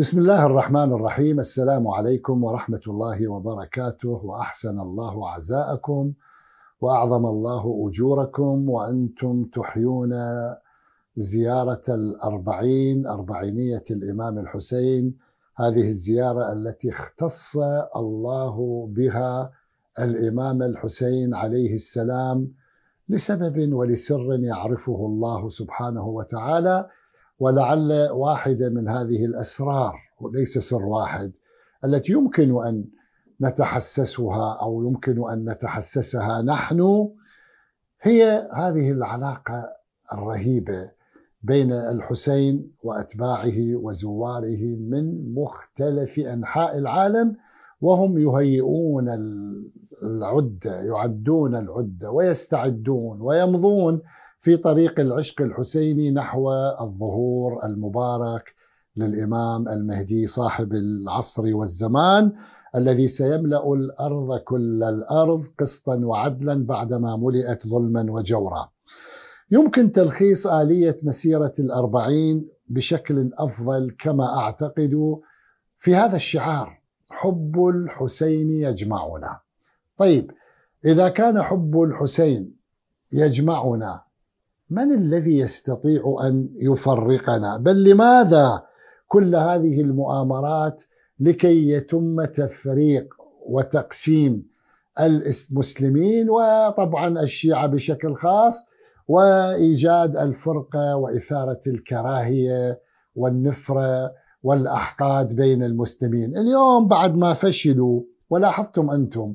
بسم الله الرحمن الرحيم السلام عليكم ورحمة الله وبركاته وأحسن الله عزاءكم وأعظم الله أجوركم وأنتم تحيون زيارة الأربعين أربعينية الإمام الحسين هذه الزيارة التي اختص الله بها الإمام الحسين عليه السلام لسبب ولسر يعرفه الله سبحانه وتعالى ولعل واحده من هذه الاسرار وليس سر واحد التي يمكن ان نتحسسها او يمكن ان نتحسسها نحن هي هذه العلاقه الرهيبه بين الحسين واتباعه وزواره من مختلف انحاء العالم وهم يهيئون العده يعدون العده ويستعدون ويمضون في طريق العشق الحسيني نحو الظهور المبارك للامام المهدي صاحب العصر والزمان الذي سيملا الارض كل الارض قسطا وعدلا بعدما ملئت ظلما وجورا. يمكن تلخيص اليه مسيره الاربعين بشكل افضل كما اعتقد في هذا الشعار حب الحسين يجمعنا. طيب اذا كان حب الحسين يجمعنا من الذي يستطيع ان يفرقنا بل لماذا كل هذه المؤامرات لكي يتم تفريق وتقسيم المسلمين وطبعا الشيعه بشكل خاص وايجاد الفرقه واثاره الكراهيه والنفره والاحقاد بين المسلمين، اليوم بعد ما فشلوا ولاحظتم انتم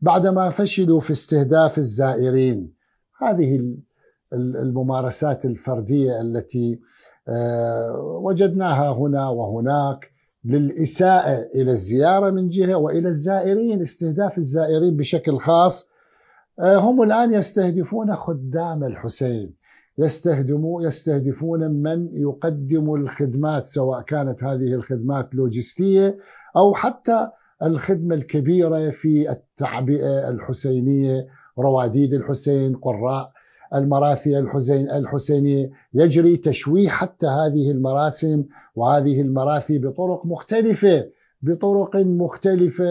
بعد ما فشلوا في استهداف الزائرين هذه الممارسات الفرديه التي آه، وجدناها هنا وهناك للاساءه الى الزياره من جهه والى الزائرين استهداف الزائرين بشكل خاص آه، هم الان يستهدفون خدام الحسين يستهدمون يستهدفون من يقدم الخدمات سواء كانت هذه الخدمات لوجستيه او حتى الخدمه الكبيره في التعبئه الحسينيه رواديد الحسين قراء المراثي الحسين الحسينية يجري تشويه حتى هذه المراسم وهذه المراثي بطرق مختلفة بطرق مختلفة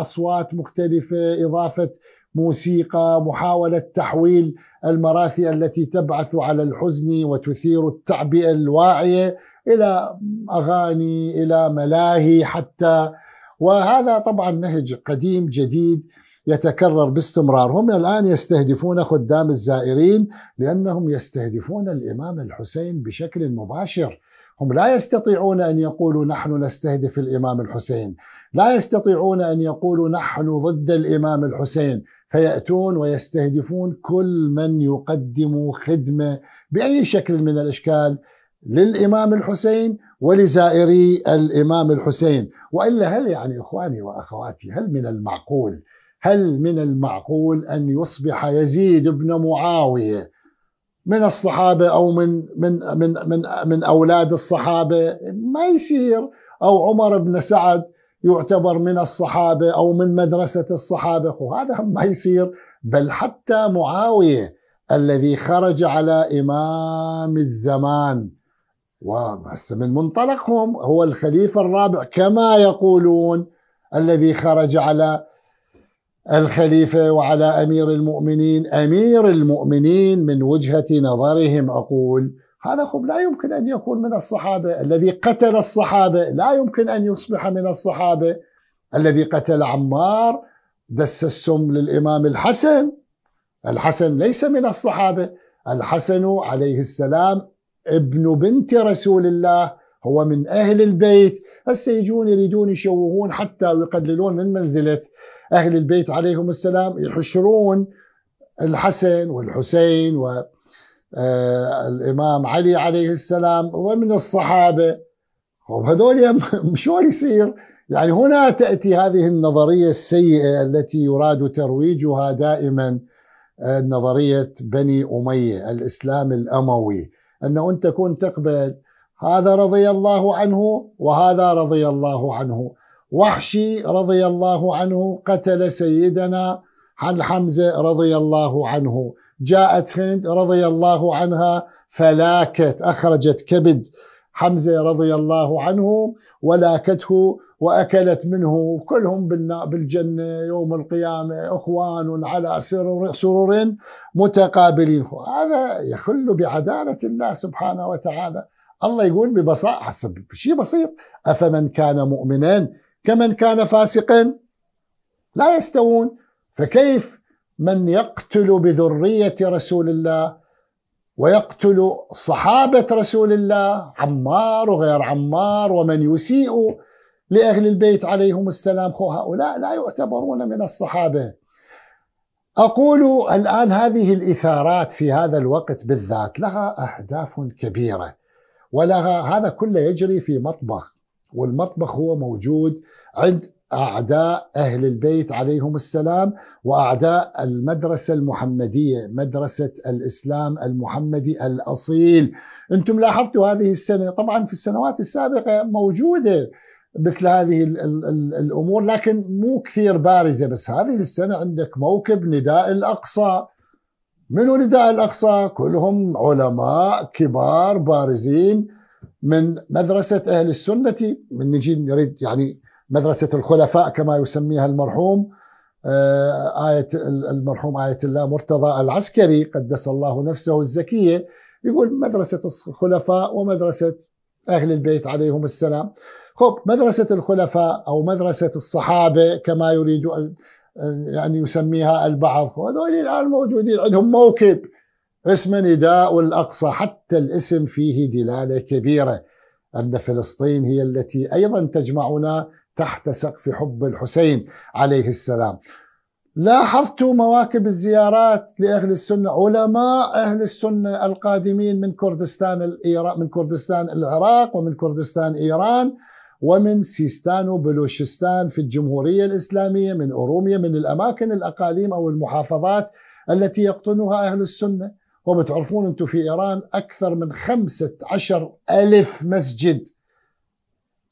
أصوات مختلفة إضافة موسيقى محاولة تحويل المراثي التي تبعث على الحزن وتثير التعبئة الواعية إلى أغاني إلى ملاهي حتى وهذا طبعا نهج قديم جديد يتكرر باستمرار هم الآن يستهدفون خدام الزائرين لأنهم يستهدفون الإمام الحسين بشكل مباشر هم لا يستطيعون أن يقولوا نحن نستهدف الإمام الحسين لا يستطيعون أن يقولوا نحن ضد الإمام الحسين فيأتون ويستهدفون كل من يقدم خدمة بأي شكل من الأشكال للإمام الحسين ولزائري الإمام الحسين وإلا هل يعني إخواني وأخواتي هل من المعقول هل من المعقول أن يصبح يزيد بن معاوية من الصحابة أو من من من من, من أولاد الصحابة ما يصير أو عمر بن سعد يعتبر من الصحابة أو من مدرسة الصحابة وهذا ما يصير بل حتى معاوية الذي خرج على إمام الزمان وهسه من منطلقهم هو الخليفة الرابع كما يقولون الذي خرج على الخليفة وعلى أمير المؤمنين أمير المؤمنين من وجهة نظرهم أقول هذا خب لا يمكن أن يكون من الصحابة الذي قتل الصحابة لا يمكن أن يصبح من الصحابة الذي قتل عمار دس السم للإمام الحسن الحسن ليس من الصحابة الحسن عليه السلام ابن بنت رسول الله هو من أهل البيت هسه يجون يريدون يشوهون حتى ويقللون من منزلة أهل البيت عليهم السلام يحشرون الحسن والحسين والإمام آه، علي عليه السلام ومن الصحابة وهذول شو يصير يعني هنا تأتي هذه النظرية السيئة التي يراد ترويجها دائما آه، نظرية بني أمية الإسلام الأموي أنه أنت كنت تقبل هذا رضي الله عنه وهذا رضي الله عنه وحشي رضي الله عنه قتل سيدنا عن حمزة رضي الله عنه جاءت هند رضي الله عنها فلاكت أخرجت كبد حمزة رضي الله عنه ولاكته وأكلت منه كلهم بالجنة يوم القيامة إخوان على سرر, سرر متقابلين هذا يخل بعدالة الله سبحانه وتعالى الله يقول ببساطة شيء بسيط أفمن كان مؤمنا كمن كان فاسقا لا يستوون فكيف من يقتل بذرية رسول الله ويقتل صحابة رسول الله عمار وغير عمار ومن يسيء لأهل البيت عليهم السلام خو هؤلاء لا يعتبرون من الصحابة أقول الآن هذه الإثارات في هذا الوقت بالذات لها أهداف كبيرة ولها هذا كله يجري في مطبخ والمطبخ هو موجود عند أعداء أهل البيت عليهم السلام وأعداء المدرسة المحمدية مدرسة الإسلام المحمدي الأصيل أنتم لاحظتوا هذه السنة طبعا في السنوات السابقة موجودة مثل هذه الـ الـ الـ الأمور لكن مو كثير بارزة بس هذه السنة عندك موكب نداء الأقصى منو نداء الأقصى؟ كلهم علماء كبار بارزين من مدرسة أهل السنة من نجي نريد يعني مدرسة الخلفاء كما يسميها المرحوم آه، آية المرحوم آية الله مرتضى العسكري قدس الله نفسه الزكية يقول مدرسة الخلفاء ومدرسة أهل البيت عليهم السلام خب مدرسة الخلفاء أو مدرسة الصحابة كما يريد أن يعني يسميها البعض هذول الآن موجودين عندهم موكب اسم نداء الأقصى حتى الاسم فيه دلالة كبيرة أن فلسطين هي التي أيضا تجمعنا تحت سقف حب الحسين عليه السلام لاحظت مواكب الزيارات لأهل السنة علماء أهل السنة القادمين من كردستان من كردستان العراق ومن كردستان إيران ومن سيستان وبلوشستان في الجمهورية الإسلامية من أوروميا من الأماكن الأقاليم أو المحافظات التي يقطنها أهل السنة وبتعرفون أنتم في إيران أكثر من خمسة عشر ألف مسجد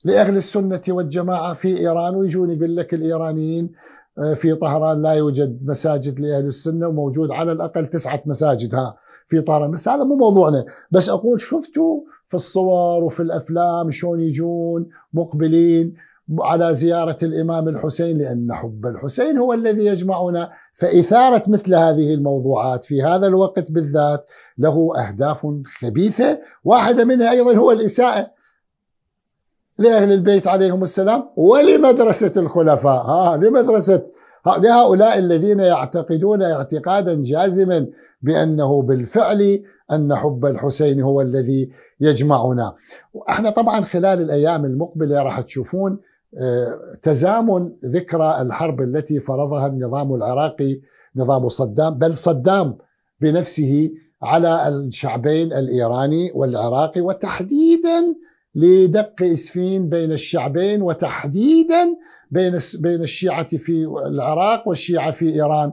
لأهل السنة والجماعة في إيران ويجون يقول لك الإيرانيين آه، في طهران لا يوجد مساجد لأهل السنة وموجود على الأقل تسعة مساجد ها في طهران بس هذا مو موضوعنا بس أقول شفتوا في الصور وفي الأفلام شلون يجون مقبلين على زيارة الإمام الحسين لأن حب الحسين هو الذي يجمعنا فإثارة مثل هذه الموضوعات في هذا الوقت بالذات له أهداف خبيثة واحدة منها أيضا هو الإساءة لأهل البيت عليهم السلام ولمدرسة الخلفاء ها لمدرسة لهؤلاء الذين يعتقدون اعتقادا جازما بأنه بالفعل أن حب الحسين هو الذي يجمعنا احنا طبعا خلال الأيام المقبلة راح تشوفون تزامن ذكرى الحرب التي فرضها النظام العراقي نظام صدام بل صدام بنفسه على الشعبين الايراني والعراقي وتحديدا لدق اسفين بين الشعبين وتحديدا بين بين الشيعه في العراق والشيعه في ايران.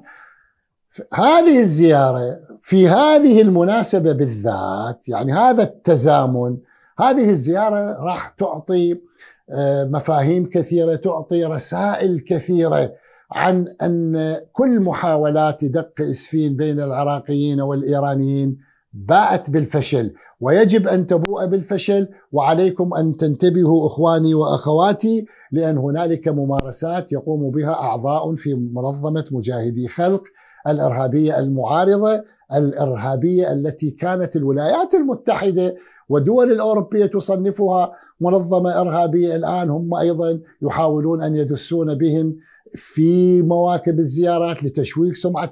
هذه الزياره في هذه المناسبه بالذات يعني هذا التزامن هذه الزياره راح تعطي آه، مفاهيم كثيره تعطي رسائل كثيره عن ان كل محاولات دق اسفين بين العراقيين والايرانيين باءت بالفشل ويجب ان تبوء بالفشل وعليكم ان تنتبهوا اخواني واخواتي لان هنالك ممارسات يقوم بها اعضاء في منظمه مجاهدي خلق الارهابيه المعارضه الارهابيه التي كانت الولايات المتحده والدول الاوروبيه تصنفها منظمة إرهابية الآن هم أيضا يحاولون أن يدسون بهم في مواكب الزيارات لتشويه سمعة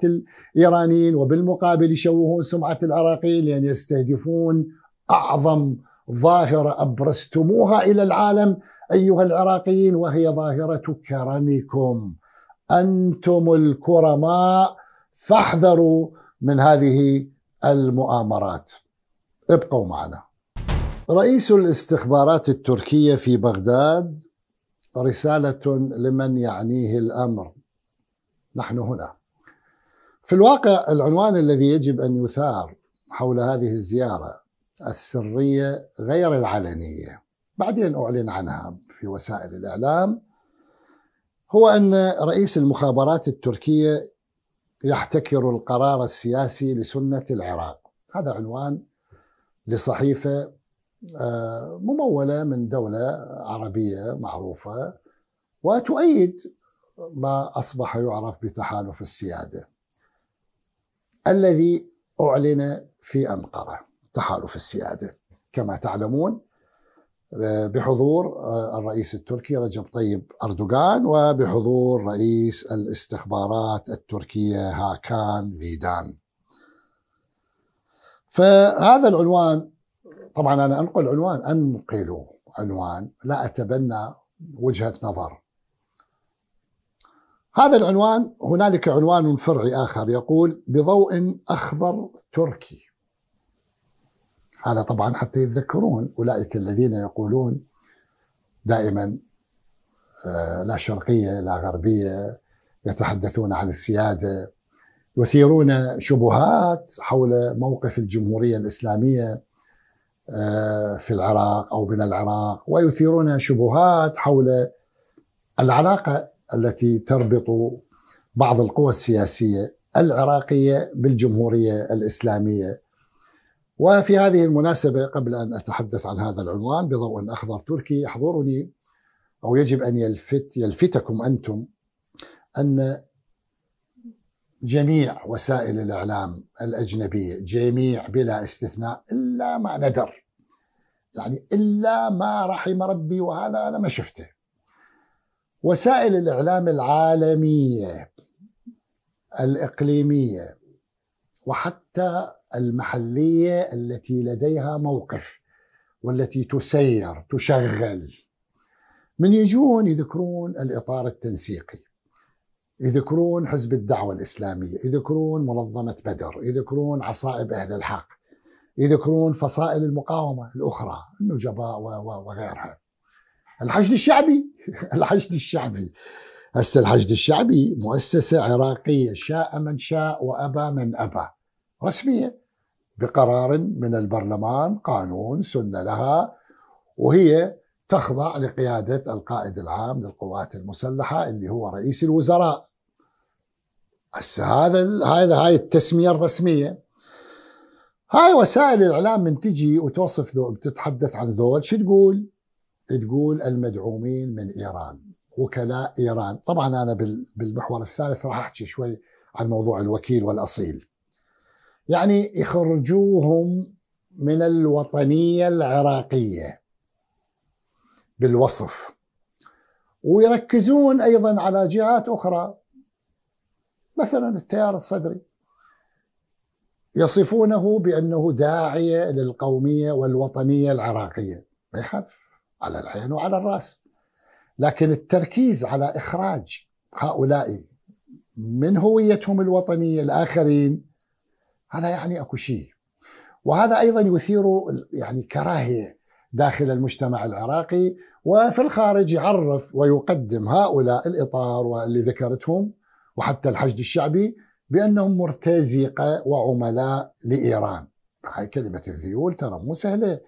الإيرانيين وبالمقابل يشوهون سمعة العراقيين لأن يستهدفون أعظم ظاهرة أبرزتموها إلى العالم أيها العراقيين وهي ظاهرة كرمكم أنتم الكرماء فاحذروا من هذه المؤامرات ابقوا معنا رئيس الاستخبارات التركية في بغداد رسالة لمن يعنيه الأمر نحن هنا في الواقع العنوان الذي يجب أن يثار حول هذه الزيارة السرية غير العلنية بعدين أعلن عنها في وسائل الإعلام هو أن رئيس المخابرات التركية يحتكر القرار السياسي لسنة العراق هذا عنوان لصحيفة آه، ممولة من دولة عربية معروفة وتؤيد ما أصبح يعرف بتحالف السيادة الذي أعلن في أنقرة تحالف السيادة كما تعلمون آه، بحضور آه، الرئيس التركي رجب طيب أردوغان وبحضور رئيس الاستخبارات التركية هاكان فيدان فهذا العنوان طبعا انا انقل عنوان انقل عنوان لا اتبنى وجهه نظر هذا العنوان هنالك عنوان فرعي اخر يقول بضوء اخضر تركي هذا طبعا حتى يتذكرون اولئك الذين يقولون دائما آه، لا شرقيه لا غربيه يتحدثون عن السياده يثيرون شبهات حول موقف الجمهوريه الاسلاميه آه، في العراق او من العراق ويثيرون شبهات حول العلاقه التي تربط بعض القوى السياسيه العراقيه بالجمهوريه الاسلاميه وفي هذه المناسبه قبل ان اتحدث عن هذا العنوان بضوء اخضر تركي يحضرني او يجب ان يلفت يلفتكم انتم ان جميع وسائل الاعلام الاجنبيه جميع بلا استثناء الا ما ندر يعني إلا ما رحم ربي وهذا أنا ما شفته وسائل الإعلام العالمية الإقليمية وحتى المحلية التي لديها موقف والتي تسير تشغل من يجون يذكرون الإطار التنسيقي يذكرون حزب الدعوة الإسلامية يذكرون منظمة بدر يذكرون عصائب أهل الحق يذكرون فصائل المقاومة الأخرى النجباء وغيرها الحشد الشعبي الحشد الشعبي هسه الحشد الشعبي مؤسسة عراقية شاء من شاء وأبى من أبى رسمية بقرار من البرلمان قانون سنة لها وهي تخضع لقيادة القائد العام للقوات المسلحة اللي هو رئيس الوزراء هسه هذا هذا هاي التسمية الرسمية هاي وسائل الإعلام من تجي وتوصف ذول بتتحدث عن ذول شو تقول تقول المدعومين من إيران وكلاء إيران طبعا أنا بالمحور الثالث راح أحكي شوي عن موضوع الوكيل والأصيل يعني يخرجوهم من الوطنية العراقية بالوصف ويركزون أيضا على جهات أخرى مثلا التيار الصدري يصفونه بأنه داعية للقومية والوطنية العراقية ما يخالف على العين وعلى الرأس لكن التركيز على إخراج هؤلاء من هويتهم الوطنية الآخرين هذا يعني أكو شيء وهذا أيضا يثير يعني كراهية داخل المجتمع العراقي وفي الخارج يعرف ويقدم هؤلاء الإطار واللي ذكرتهم وحتى الحشد الشعبي بأنهم مرتزقة وعملاء لإيران هاي كلمة الذيول ترى مو سهلة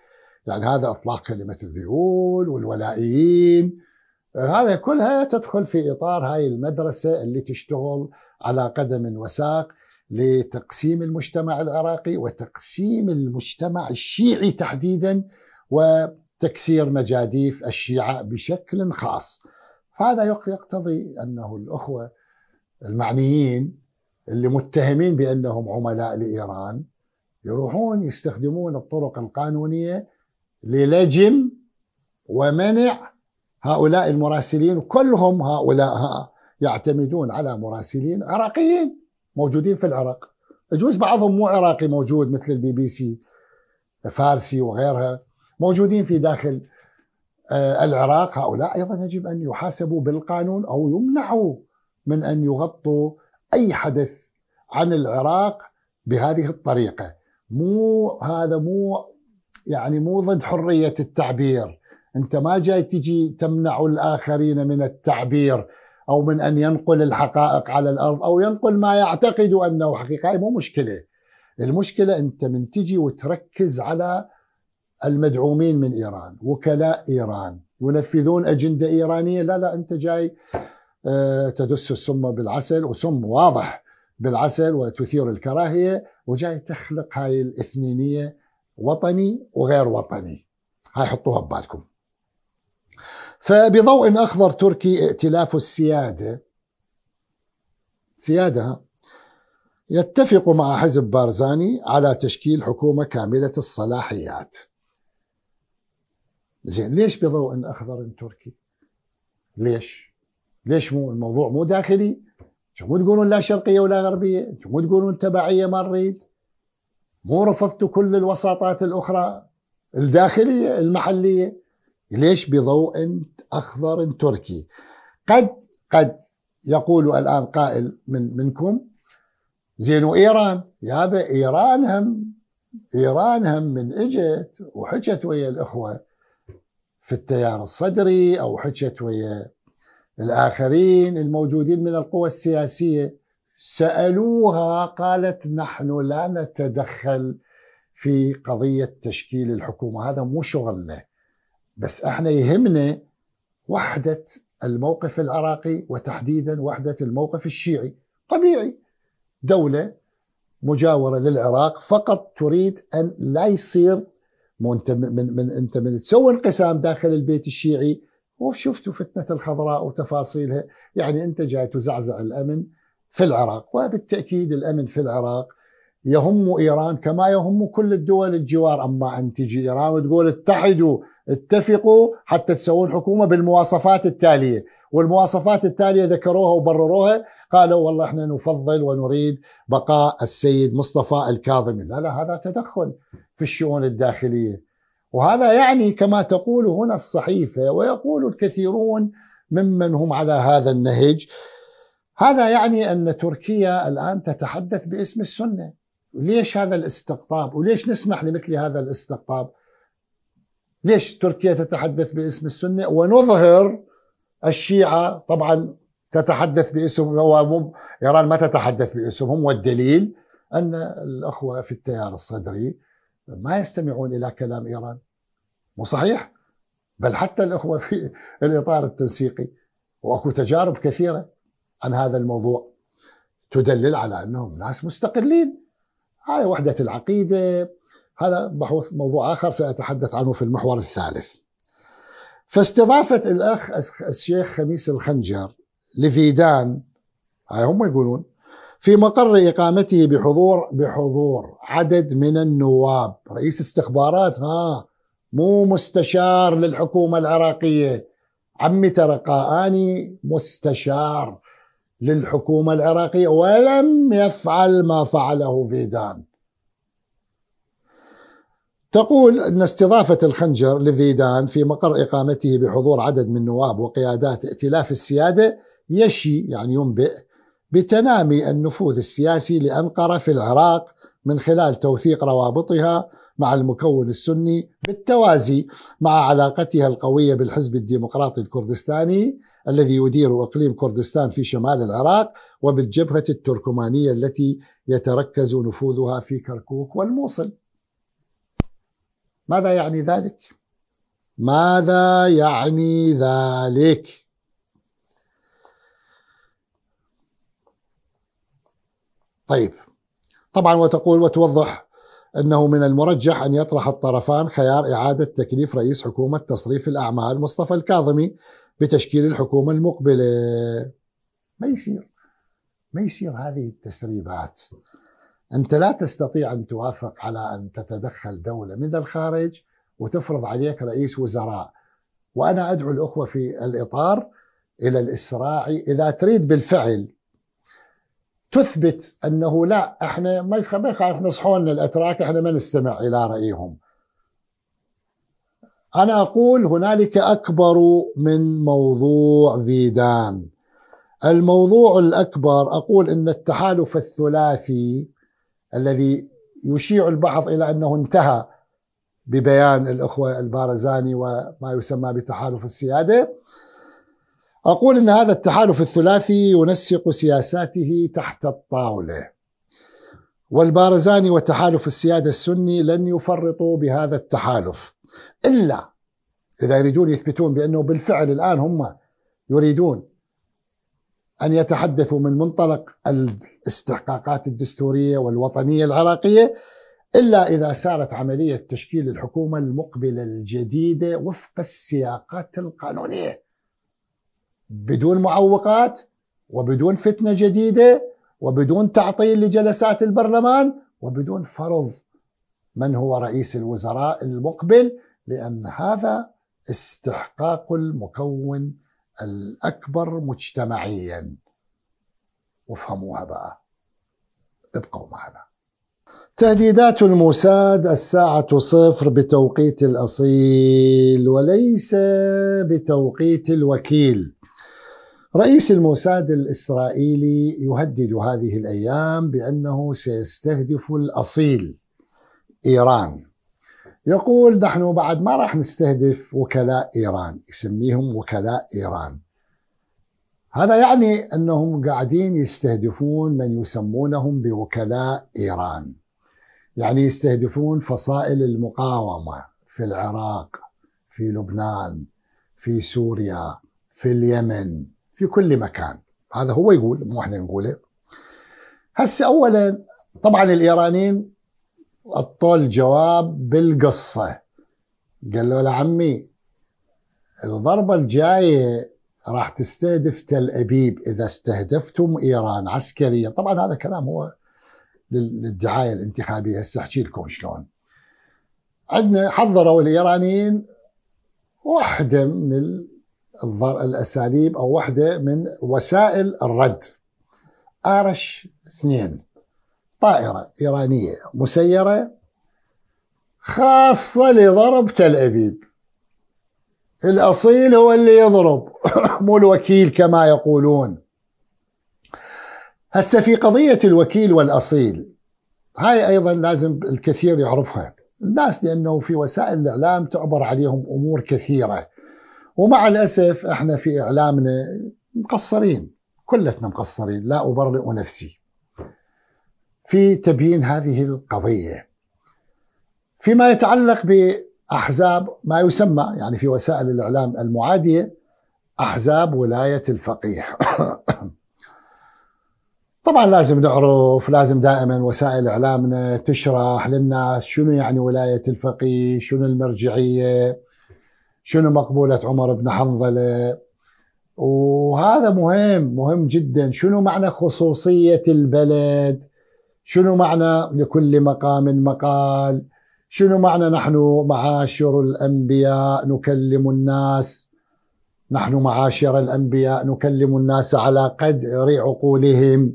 يعني هذا إطلاق كلمة الذيول والولائيين هذا كلها تدخل في إطار هاي المدرسة اللي تشتغل على قدم وساق لتقسيم المجتمع العراقي وتقسيم المجتمع الشيعي تحديدا وتكسير مجاديف الشيعة بشكل خاص فهذا يقتضي أنه الأخوة المعنيين اللي متهمين بانهم عملاء لايران يروحون يستخدمون الطرق القانونيه للجم ومنع هؤلاء المراسلين كلهم هؤلاء ها يعتمدون على مراسلين عراقيين موجودين في العراق يجوز بعضهم مو عراقي موجود مثل البي بي سي فارسي وغيرها موجودين في داخل آه، العراق هؤلاء ايضا يجب ان يحاسبوا بالقانون او يمنعوا من ان يغطوا أي حدث عن العراق بهذه الطريقة مو هذا مو يعني مو ضد حرية التعبير أنت ما جاي تجي تمنع الآخرين من التعبير أو من أن ينقل الحقائق على الأرض أو ينقل ما يعتقد أنه حقيقة هي مو مشكلة المشكلة أنت من تجي وتركز على المدعومين من إيران وكلاء إيران ينفذون أجندة إيرانية لا لا أنت جاي آه، تدس السم بالعسل وسم واضح بالعسل وتثير الكراهية وجاي تخلق هاي الاثنينية وطني وغير وطني هاي حطوها ببالكم فبضوء أخضر تركي ائتلاف السيادة سيادة يتفق مع حزب بارزاني على تشكيل حكومة كاملة الصلاحيات زين ليش بضوء أخضر تركي ليش ليش مو الموضوع مو داخلي انتم مو تقولون لا شرقيه ولا غربيه انتم مو تقولون تبعيه ما نريد مو رفضتوا كل الوساطات الاخرى الداخليه المحليه ليش بضوء اخضر تركي قد قد يقول الان قائل من منكم زين وايران يابا ايران هم ايران هم من اجت وحكت ويا الاخوه في التيار الصدري او حكت ويا الآخرين الموجودين من القوى السياسية سألوها قالت نحن لا نتدخل في قضية تشكيل الحكومة هذا مو شغلنا بس احنا يهمنا وحدة الموقف العراقي وتحديدا وحدة الموقف الشيعي طبيعي دولة مجاورة للعراق فقط تريد أن لا يصير من, من, من انت من تسوي انقسام داخل البيت الشيعي وشفتوا فتنة الخضراء وتفاصيلها يعني أنت جاي تزعزع الأمن في العراق وبالتأكيد الأمن في العراق يهم إيران كما يهم كل الدول الجوار أما أن تجي إيران وتقول اتحدوا اتفقوا حتى تسوون حكومة بالمواصفات التالية والمواصفات التالية ذكروها وبرروها قالوا والله احنا نفضل ونريد بقاء السيد مصطفى الكاظمي لا لا هذا تدخل في الشؤون الداخلية وهذا يعني كما تقول هنا الصحيفة ويقول الكثيرون ممن هم على هذا النهج هذا يعني أن تركيا الآن تتحدث باسم السنة ليش هذا الاستقطاب وليش نسمح لمثل هذا الاستقطاب ليش تركيا تتحدث باسم السنة ونظهر الشيعة طبعا تتحدث باسم إيران ما تتحدث باسمهم والدليل أن الأخوة في التيار الصدري ما يستمعون الى كلام ايران مو صحيح؟ بل حتى الاخوه في الاطار التنسيقي واكو تجارب كثيره عن هذا الموضوع تدلل على انهم ناس مستقلين هاي وحده العقيده هذا بحوث موضوع اخر ساتحدث عنه في المحور الثالث فاستضافه الاخ الشيخ خميس الخنجر لفيدان هاي هم يقولون في مقر إقامته بحضور بحضور عدد من النواب رئيس استخبارات ها مو مستشار للحكومة العراقية عمي ترى قاني مستشار للحكومة العراقية ولم يفعل ما فعله فيدان تقول أن استضافة الخنجر لفيدان في مقر إقامته بحضور عدد من نواب وقيادات ائتلاف السيادة يشي يعني ينبئ بتنامي النفوذ السياسي لأنقرة في العراق من خلال توثيق روابطها مع المكون السني بالتوازي مع علاقتها القوية بالحزب الديمقراطي الكردستاني الذي يدير اقليم كردستان في شمال العراق وبالجبهه التركمانيه التي يتركز نفوذها في كركوك والموصل. ماذا يعني ذلك؟ ماذا يعني ذلك؟ طيب طبعا وتقول وتوضح أنه من المرجح أن يطرح الطرفان خيار إعادة تكليف رئيس حكومة تصريف الأعمال مصطفى الكاظمي بتشكيل الحكومة المقبلة ما يصير ما يصير هذه التسريبات أنت لا تستطيع أن توافق على أن تتدخل دولة من الخارج وتفرض عليك رئيس وزراء وأنا أدعو الأخوة في الإطار إلى الإسراع إذا تريد بالفعل تثبت انه لا احنا ما يخالف نصحونا الاتراك احنا ما نستمع الى رايهم. انا اقول هنالك اكبر من موضوع فيدان. الموضوع الاكبر اقول ان التحالف الثلاثي الذي يشيع البعض الى انه انتهى ببيان الاخوه البارزاني وما يسمى بتحالف السياده أقول أن هذا التحالف الثلاثي ينسق سياساته تحت الطاولة والبارزاني وتحالف السيادة السني لن يفرطوا بهذا التحالف إلا إذا يريدون يثبتون بأنه بالفعل الآن هم يريدون أن يتحدثوا من منطلق الاستحقاقات الدستورية والوطنية العراقية إلا إذا سارت عملية تشكيل الحكومة المقبلة الجديدة وفق السياقات القانونية بدون معوقات وبدون فتنه جديده وبدون تعطيل لجلسات البرلمان وبدون فرض من هو رئيس الوزراء المقبل لان هذا استحقاق المكون الاكبر مجتمعيا وافهموها بقى ابقوا معنا تهديدات الموساد الساعة صفر بتوقيت الأصيل وليس بتوقيت الوكيل رئيس الموساد الاسرائيلي يهدد هذه الايام بانه سيستهدف الاصيل ايران يقول نحن بعد ما راح نستهدف وكلاء ايران يسميهم وكلاء ايران هذا يعني انهم قاعدين يستهدفون من يسمونهم بوكلاء ايران يعني يستهدفون فصائل المقاومه في العراق في لبنان في سوريا في اليمن في كل مكان هذا هو يقول مو احنا نقوله هسه اولا طبعا الايرانيين اعطوا الجواب بالقصه قالوا له عمي الضربه الجايه راح تستهدف تل ابيب اذا استهدفتم ايران عسكريا طبعا هذا كلام هو للدعايه الانتخابيه هسه احكي لكم شلون عندنا حضروا الايرانيين واحده من الأساليب أو واحدة من وسائل الرد آرش اثنين طائرة إيرانية مسيرة خاصة لضرب تل أبيب الأصيل هو اللي يضرب مو الوكيل كما يقولون هسه في قضية الوكيل والأصيل هاي أيضا لازم الكثير يعرفها الناس لأنه في وسائل الإعلام تعبر عليهم أمور كثيرة ومع الأسف احنا في إعلامنا مقصرين كلتنا مقصرين لا أبرئ نفسي في تبيين هذه القضية فيما يتعلق بأحزاب ما يسمى يعني في وسائل الإعلام المعادية أحزاب ولاية الفقيه طبعا لازم نعرف لازم دائما وسائل اعلامنا تشرح للناس شنو يعني ولايه الفقيه شنو المرجعيه شنو مقبولة عمر بن حنظلة وهذا مهم مهم جدا شنو معنى خصوصية البلد شنو معنى لكل مقام مقال شنو معنى نحن معاشر الأنبياء نكلم الناس نحن معاشر الأنبياء نكلم الناس على قدر عقولهم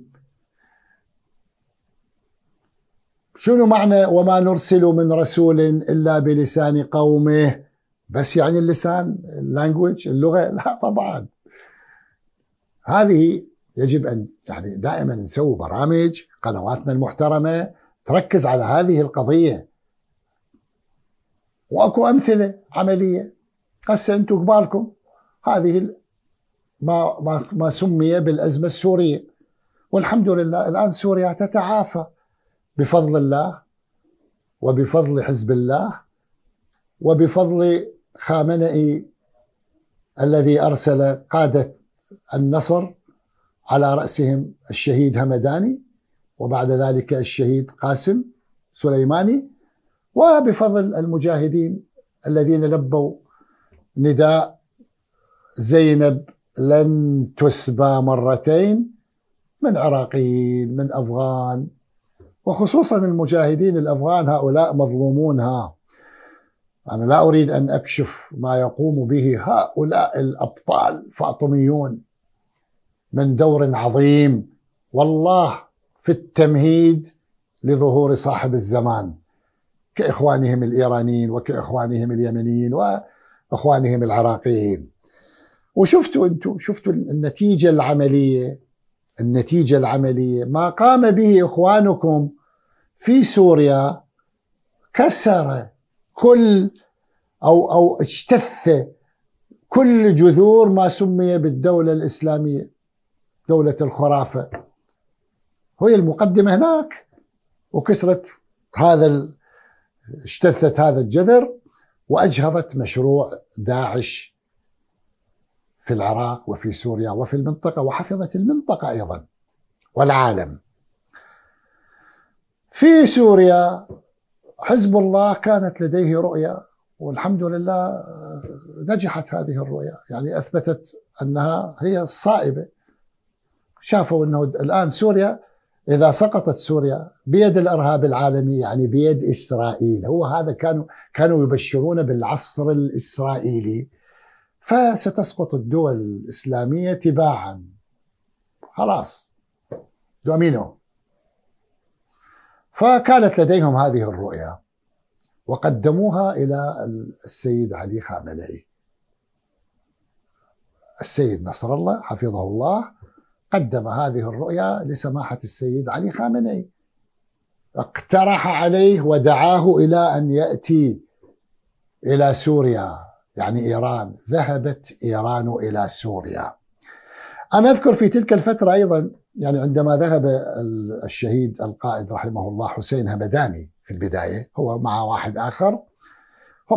شنو معنى وما نرسل من رسول إلا بلسان قومه بس يعني اللسان اللانجوج اللغه لا طبعا هذه يجب ان يعني دائما نسوي برامج قنواتنا المحترمه تركز على هذه القضيه واكو امثله عمليه هسه انتم كبالكم هذه ما ما ما سمي بالازمه السوريه والحمد لله الان سوريا تتعافى بفضل الله وبفضل حزب الله وبفضل خامنئي الذي ارسل قاده النصر على راسهم الشهيد همداني وبعد ذلك الشهيد قاسم سليماني وبفضل المجاهدين الذين لبوا نداء زينب لن تسبى مرتين من عراقيين من افغان وخصوصا المجاهدين الافغان هؤلاء مظلومون ها أنا لا أريد أن أكشف ما يقوم به هؤلاء الأبطال الفاطميون من دور عظيم والله في التمهيد لظهور صاحب الزمان كإخوانهم الإيرانيين وكإخوانهم اليمنيين وإخوانهم العراقيين وشفتوا أنتم شفتوا النتيجة العملية النتيجة العملية ما قام به إخوانكم في سوريا كسر كل أو أو اجتث كل جذور ما سمي بالدولة الإسلامية دولة الخرافة هي المقدمة هناك وكسرت هذا اجتثت هذا الجذر وأجهضت مشروع داعش في العراق وفي سوريا وفي المنطقة وحفظت المنطقة أيضا والعالم في سوريا حزب الله كانت لديه رؤية والحمد لله آه، نجحت هذه الرؤية يعني أثبتت أنها هي صائبة شافوا أنه الآن سوريا إذا سقطت سوريا بيد الإرهاب العالمي يعني بيد إسرائيل هو هذا كانوا كانوا يبشرون بالعصر الإسرائيلي فستسقط الدول الإسلامية تباعا خلاص دومينو فكانت لديهم هذه الرؤية وقدموها إلى السيد علي خامنئي السيد نصر الله حفظه الله قدم هذه الرؤية لسماحة السيد علي خامنئي اقترح عليه ودعاه إلى أن يأتي إلى سوريا يعني إيران ذهبت إيران إلى سوريا أنا أذكر في تلك الفترة أيضا يعني عندما ذهب الشهيد القائد رحمه الله حسين همداني في البداية هو مع واحد آخر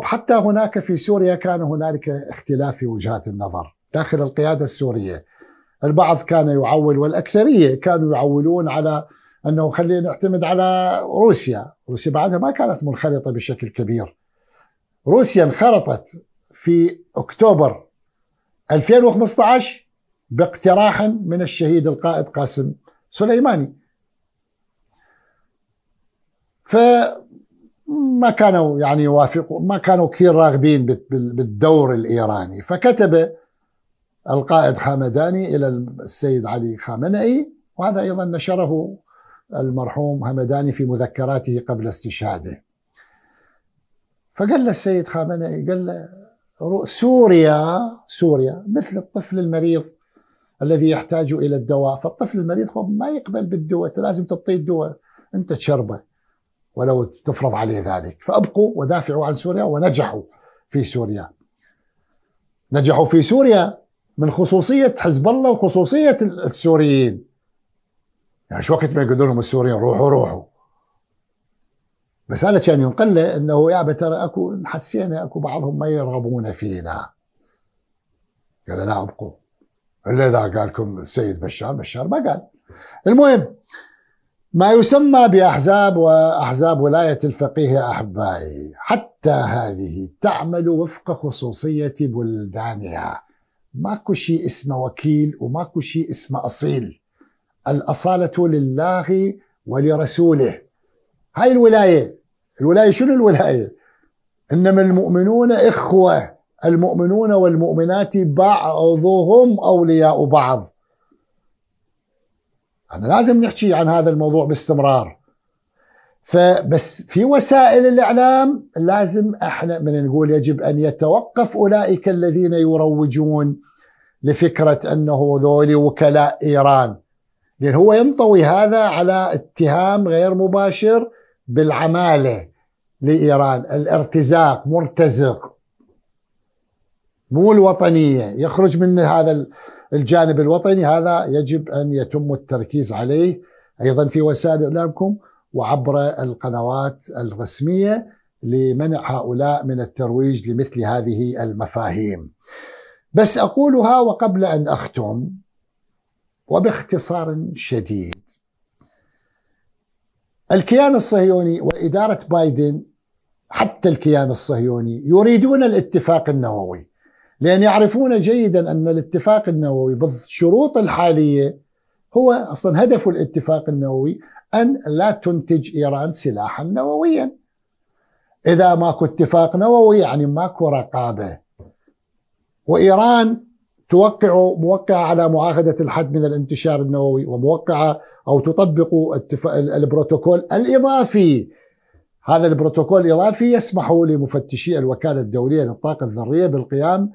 حتى هناك في سوريا كان هنالك اختلاف في وجهات النظر داخل القيادة السورية البعض كان يعول والأكثرية كانوا يعولون على أنه خلينا نعتمد على روسيا روسيا بعدها ما كانت منخرطة بشكل كبير روسيا انخرطت في أكتوبر 2015 باقتراح من الشهيد القائد قاسم سليماني فما كانوا يعني يوافقوا ما كانوا كثير راغبين بالدور الإيراني فكتب القائد حمداني إلى السيد علي خامنئي وهذا أيضا نشره المرحوم همداني في مذكراته قبل استشهاده فقال له السيد خامنئي قال له سوريا سوريا مثل الطفل المريض الذي يحتاج الى الدواء فالطفل المريض ما يقبل بالدواء لازم تعطيه الدواء انت تشربه ولو تفرض عليه ذلك فابقوا ودافعوا عن سوريا ونجحوا في سوريا نجحوا في سوريا من خصوصيه حزب الله وخصوصيه السوريين يعني شو وقت ما يقولوا لهم السوريين روحوا روحوا بس هذا كان ينقل له انه يا ترى اكو حسينا اكو بعضهم ما يرغبون فينا قال لا ابقوا الا اذا قال لكم السيد بشار بشار ما قال المهم ما يسمى باحزاب واحزاب ولايه الفقيه احبائي حتى هذه تعمل وفق خصوصيه بلدانها ماكو شيء اسمه وكيل وماكو شيء اسمه اصيل الاصاله لله ولرسوله هاي الولايه الولايه شنو الولايه انما المؤمنون اخوه المؤمنون والمؤمنات بعضهم أولياء بعض أنا لازم نحكي عن هذا الموضوع باستمرار فبس في وسائل الإعلام لازم احنا من نقول يجب أن يتوقف أولئك الذين يروجون لفكرة أنه ذولي وكلاء إيران لأن هو ينطوي هذا على اتهام غير مباشر بالعمالة لإيران الارتزاق مرتزق مو الوطنية يخرج من هذا الجانب الوطني هذا يجب أن يتم التركيز عليه أيضا في وسائل إعلامكم وعبر القنوات الرسمية لمنع هؤلاء من الترويج لمثل هذه المفاهيم بس أقولها وقبل أن أختم وباختصار شديد الكيان الصهيوني وإدارة بايدن حتى الكيان الصهيوني يريدون الاتفاق النووي لأن يعرفون جيدا أن الاتفاق النووي بالشروط الحالية هو أصلا هدف الاتفاق النووي أن لا تنتج إيران سلاحا نوويا إذا ماكو اتفاق نووي يعني ماكو رقابة وإيران توقع موقعة على معاهدة الحد من الانتشار النووي وموقعة أو تطبق البروتوكول الإضافي هذا البروتوكول الإضافي يسمح لمفتشي الوكالة الدولية للطاقة الذرية بالقيام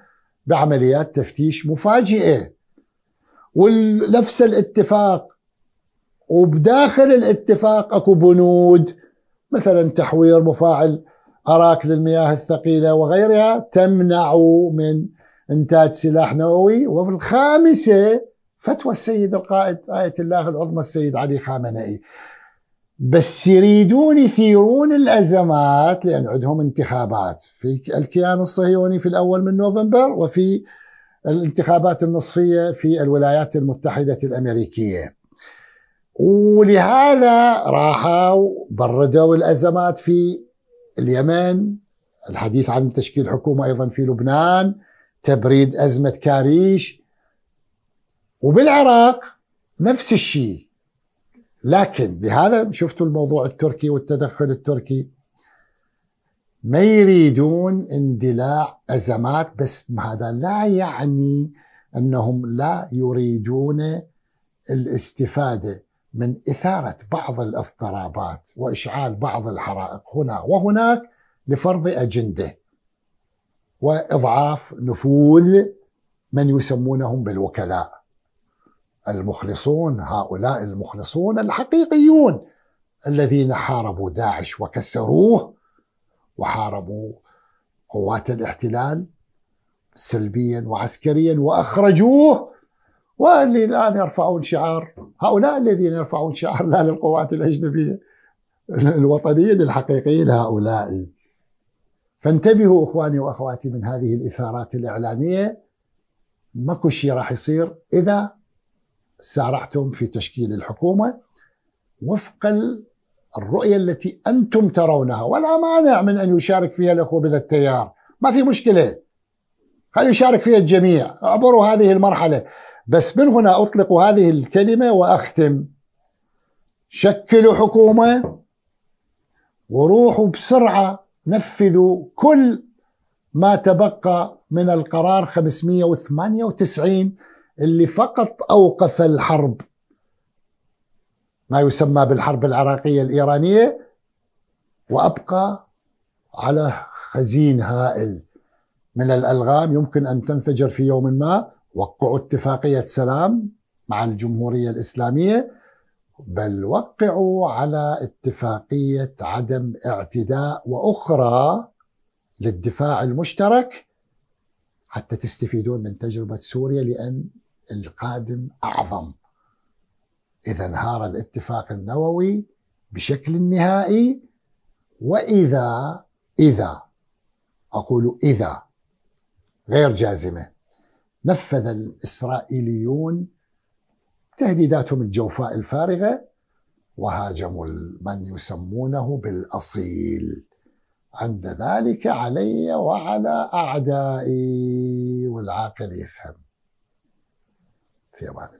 بعمليات تفتيش مفاجئه ونفس الاتفاق وبداخل الاتفاق اكو بنود مثلا تحوير مفاعل اراك للمياه الثقيله وغيرها تمنع من انتاج سلاح نووي وفي الخامسه فتوى السيد القائد آية الله العظمى السيد علي خامنئي بس يريدون يثيرون الازمات لان عندهم انتخابات في الكيان الصهيوني في الاول من نوفمبر وفي الانتخابات النصفيه في الولايات المتحده الامريكيه. ولهذا راحوا بردوا الازمات في اليمن، الحديث عن تشكيل حكومه ايضا في لبنان، تبريد ازمه كاريش وبالعراق نفس الشيء لكن بهذا شفتوا الموضوع التركي والتدخل التركي ما يريدون اندلاع ازمات بس هذا لا يعني انهم لا يريدون الاستفاده من اثاره بعض الاضطرابات واشعال بعض الحرائق هنا وهناك لفرض اجنده واضعاف نفوذ من يسمونهم بالوكلاء المخلصون هؤلاء المخلصون الحقيقيون الذين حاربوا داعش وكسروه وحاربوا قوات الاحتلال سلبيا وعسكريا واخرجوه واللي الان يرفعون شعار هؤلاء الذين يرفعون شعار لا للقوات الاجنبيه الوطنيين الحقيقيين هؤلاء فانتبهوا اخواني واخواتي من هذه الاثارات الاعلاميه ماكو شيء راح يصير اذا سارعتم في تشكيل الحكومة وفق الرؤية التي أنتم ترونها ولا مانع من أن يشارك فيها الأخوة من التيار ما في مشكلة خلي يشارك فيها الجميع عبروا هذه المرحلة بس من هنا أطلق هذه الكلمة وأختم شكلوا حكومة وروحوا بسرعة نفذوا كل ما تبقى من القرار 598 اللي فقط اوقف الحرب ما يسمى بالحرب العراقيه الايرانيه وابقى على خزين هائل من الالغام يمكن ان تنفجر في يوم ما وقعوا اتفاقيه سلام مع الجمهوريه الاسلاميه بل وقعوا على اتفاقيه عدم اعتداء واخرى للدفاع المشترك حتى تستفيدون من تجربه سوريا لان القادم اعظم. اذا انهار الاتفاق النووي بشكل نهائي واذا اذا اقول اذا غير جازمه نفذ الاسرائيليون تهديداتهم الجوفاء الفارغه وهاجموا من يسمونه بالاصيل عند ذلك علي وعلى اعدائي والعاقل يفهم 写完